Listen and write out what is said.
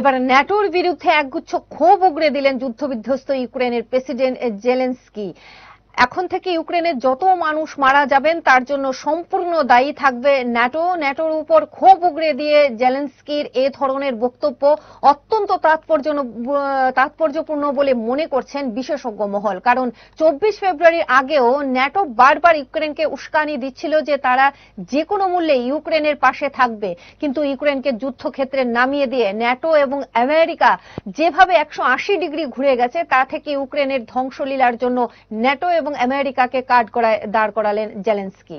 এবার ন্যাটোর বিরুদ্ধে একগুচ্ছ ক্ষোভ উগড়ে দিলেন যুদ্ধবিধ্বস্ত ইউক্রেনের প্রেসিডেন্ট জেলেন্সকি এখন থেকে ইউক্রেনে যত মানুষ মারা যাবেন তার জন্য সম্পূর্ণ দায়ী থাকবে ন্যাটো ন্যাটোর উপর ক্ষোভ উগড়ে দিয়ে জেলেন্সকির এ ধরনের বক্তব্য অত্যন্ত তাৎপর্য তাৎপর্যপূর্ণ বলে মনে করছেন বিশেষজ্ঞ মহল কারণ চব্বিশ ফেব্রুয়ারির আগেও ন্যাটো বারবার ইউক্রেনকে উস্কানি দিচ্ছিল যে তারা যে কোনো মূল্যে ইউক্রেনের পাশে থাকবে কিন্তু ইউক্রেনকে যুদ্ধক্ষেত্রে নামিয়ে দিয়ে ন্যাটো এবং আমেরিকা যেভাবে একশো ডিগ্রি ঘুরে গেছে তা থেকে ইউক্রেনের ধ্বংসলীলার জন্য ন্যাটো এবং আমেরিকাকে কাঠ দাঁড় করালেন জেলেন্সকি